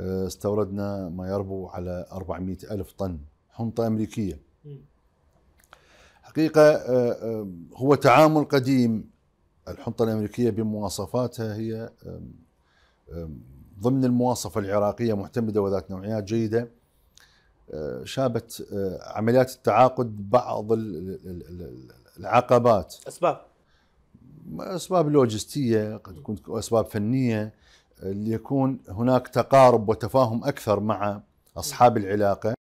استوردنا ما يربو على 400 ألف طن حنطة أمريكية حقيقة آه، آه، هو تعامل قديم الحنطة الأمريكية بمواصفاتها هي ضمن المواصفة العراقية معتمدة وذات نوعيات جيدة آه، شابت عمليات التعاقد بعض العقبات أسباب أسباب لوجستية قد تكون أسباب فنية ليكون هناك تقارب وتفاهم اكثر مع اصحاب العلاقه